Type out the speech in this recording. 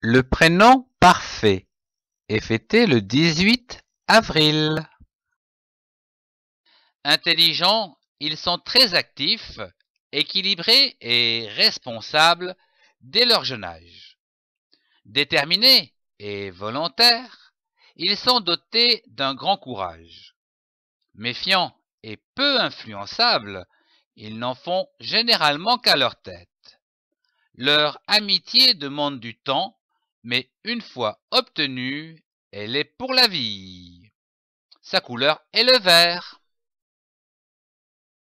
Le prénom parfait est fêté le 18 avril. Intelligents, ils sont très actifs, équilibrés et responsables dès leur jeune âge. Déterminés et volontaires, ils sont dotés d'un grand courage. Méfiants et peu influençables, ils n'en font généralement qu'à leur tête. Leur amitié demande du temps mais une fois obtenue, elle est pour la vie. Sa couleur est le vert.